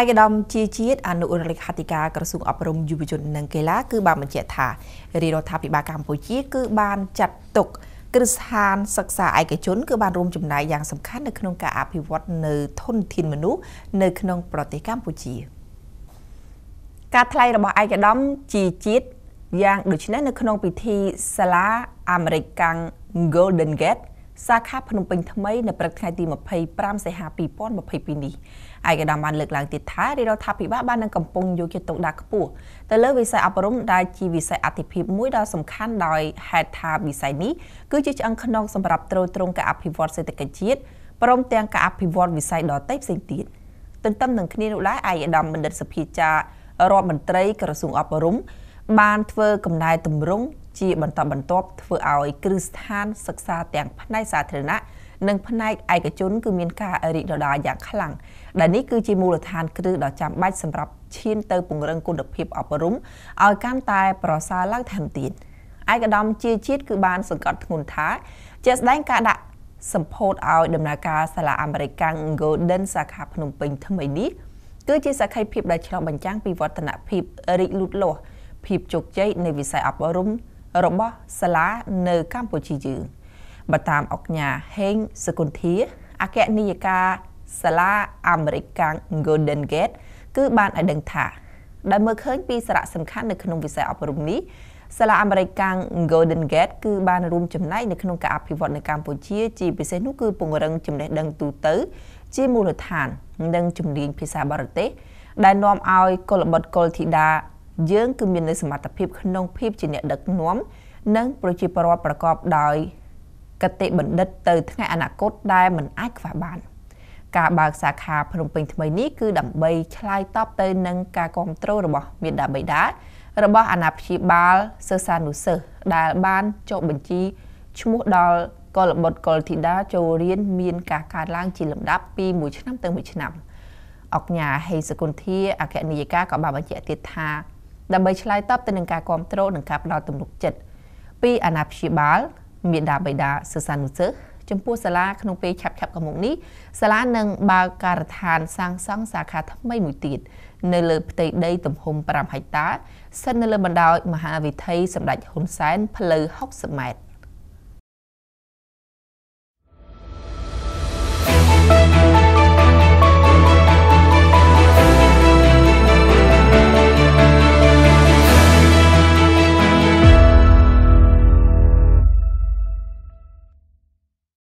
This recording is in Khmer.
ឯកឧត្តមជាជាតិអនុរដ្ឋលេខាធិការក្រសួងអប់រំយុវជននិងកីឡាគឺបានបញ្ជាក់ថារាជរដ្ឋាភិបាលកម្ពុជាគឺបានចាត់ទុកគ្រឹះស្ថានសិក្សាឯកជនគឺបានរួមចំណែកយ៉ាងសំខាន់នៅក្នុង ការអភិវឌ្ឍនៅធនធានមនុស្សនៅក្នុងប្រទេសកម្ពុជាការថ្លែងរបស់ឯកឧត្តមជាជាតិយ៉ាងដូចនេះនៅក្នុងពិធីសាលាអាមេរិកកាំង Golden Gate សាខាភ្នំពេញថ្មីនៅព្រឹកថ្ងៃទី25សីហា2022នេះឯកឧត្តមបានលើកឡើងទៀតថារាជរដ្ឋាភិបាលបាននឹងកំពុងយកចិត្តទុកដាក់ខ្ពស់ទៅលើវិស័យអប់រំដែលជាវិស័យអធិភាពមួយដ៏សំខាន់ដោយហេតុថាវិស័យនេះគឺជាឆ្អឹងខ្នងសម្រាប់ទ្រទ្រង់ការអភិវឌ្ឍសេដ្ឋកិច្ចជាតិព្រមទាំងការអភិវឌ្ឍវិស័យដទៃផ្សេងទៀតទន្ទឹមនឹងគ្នានោះដែរឯកឧត្តមបណ្ឌិតសភាចារដ្ឋមន្ត្រីក្រសួងអប់រំបានធ្វើកំណែតម្រង់ជាបន្តបន្ទាប់ធ្វើឲ្យគ្រឹះស្ថានសិក្សាទាំងផ្នែកសាធារណៈនិងផ្នែកឯកជន គឺមានការរីកដុះដាលយ៉ាងខ្លាំងដែលនេះគឺជាមូលដ្ឋានគ្រឹះដ៏ចាំបាច់សម្រាប់ឈាន ទៅពង្រឹងគុណភាពអប់រំឲ្យកាន់តែ ប្រសើរឡើងថែមទៀតឯកឧត្តមជាជាតិគឺបានសង្កត់ធ្ងន់ថា ជាស្ដែងការដាក់សម្ពោធឲ្យដំណើរការសាលាអាមេរិកកាំង Golden សាខាភ្នំពេញ ថ្មីនេះគឺជាសក្ខីភាពដែលឆ្លុះបញ្ចាំងពីវឌ្ឍនភាពរីកលូតលាស់ភាពជោគជ័យនៃវិស័យអប់រំរបស់សាលានៅកម្ពុជាយើងបើតាមអគ្គញាហេងសកុន្ធាអគ្គនាយិកាសាលាអាមេរិកកាំង Golden Gate គឺ បានឲ្យដឹងថាដែលមើលឃើញពីសារៈសំខាន់នៅក្នុងវិស័យអប់រំនេះសាលាអាមេរិកកាំង Golden Gate គឺបានរួមចំណែកនៅក្នុងការអភិវឌ្ឍនៅកម្ពុជាជាពិសេសនោះគឺ ពង្រឹងចំណេះដឹងទូទៅ ជាមូលដ្ឋាន និងជំនាញភាសាបរទេសដែលនាំឲ្យកុលបុត្រកុលធីតាយើងគឺមាននៅសមត្ថភាពក្នុងភាពជាអ្នកដឹកនាំនិងប្រជាពលរដ្ឋប្រកបដោយកតិបណ្ឌិតទៅថ្ងៃអនាគតដែលមិនអាចខ្វះបាន ការបើកសាខាភ្នំពេញថ្មីនេះគឺដើម្បីឆ្លើយតបទៅនឹងការគ្រប់គ្រងរបស់មាតាបិតារបស់អាណាព្យាបាលសិស្សានុសិស្សដែលបានចុះបញ្ជីឈ្មោះដល់កុលបុត្រកុលធីតាចូលរៀនមានការកើនឡើងជាលំដាប់ពីមួយឆ្នាំទៅមួយឆ្នាំអគ្គញាហេសគុន្ធាអគ្គនាយិកាក៏បានបញ្ជាក់ទៀតថាដើម្បីឆ្លើយតបទៅនឹងការគ្រប់គ្រងនិងការផ្ដល់ទំនុកចិត្តពីអាណាព្យាបាលមេដាបេដាសិស្សានុសិស្ស ចំពោះសាលាក្នុងពេលឆាប់ឆាប់កមុកនេះសាលានឹងបើកការដ្ឋាន សាងសង់សាខា ថ្មីមួយទៀតនៅលើផ្ទៃដីទំហំ5ហិកតាស្ថិតនៅលើបណ្ដោយមហាវិថីសម្ដេចហ៊ុនសែនផ្លូវ60ម៉ែត្រ